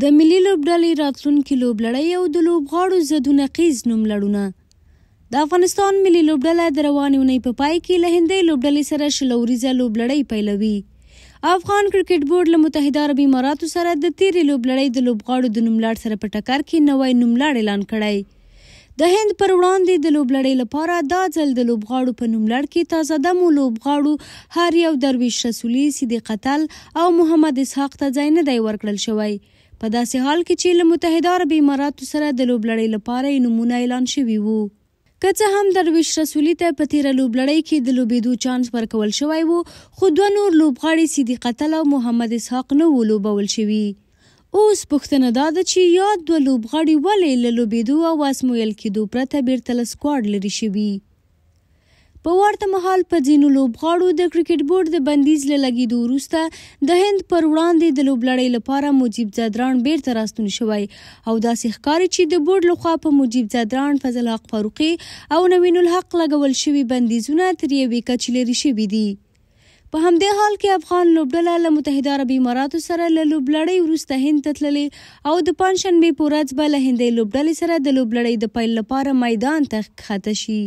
د ملي لوبډلې راتلونکي لوبلړۍ او د لوبغاړو زدونه قیز نوملړونه د افغانستان ملي لوبډله د روانې اونۍ په پای کې له هندۍ لوبډلې سره شلوریزه لوبلړۍ پیلوي افغان کرکټ بورډ له متحده عرب اماراتو سره د تیرې لوبلړۍ د لوبغاړو د نوملړ سره په ټکر کې نوی نوملړ اعلان کړی د هند پر وړاندې د لوبلړۍ لپاره دا ځل د لوبغاړو په نوملړ کې تازه دمو لوبغاړو هر یو درویش رسولي صدیق قتل او محمد اسحاق ته ځای نه دی ورکړل شوی په داسې حال کې چې له متحده عرب اماراتو سره د لوبلړۍ لپاره یې نمونه اعلان شوی وو که څه هم درویش رسولی ته په تیره لوبلړۍ کې د لوبېدو چانس ورکول شوی وو خو دوه نور لوبغاړي صدیق قتل او محمد اسحاق نه وو لوبول شوي اوس پوښتنه دا ده چې یا دوه لوبغاړي ولې له لوبېدو او ازمویل کېدو پرته بیرته له سکواډ لرې شوي په ورته مهال په ځینو لوبغاړو د کرکټ بورډ د بندیز له لګېدو وروسته د هند پر وړاندې د لوبلړۍ لپاره مجیب زادران بیرته راستون شوی او داسې ښکاري چې د بورډ لخوا په مجیب زادران فضل حق فاروقي او نوین الحق لګول شوي بندیزونه تر یوې کچې لرې شوي دي په همدې حال کې افغان لوبډله له متحده عرب اماراتو سره له لوبلړۍ وروسته هند ته تللي او د پنځشنبې په ورځ به له هندۍ لوبډلې سره د لوبلړۍ د پیل لپاره میدان ته ښکته شي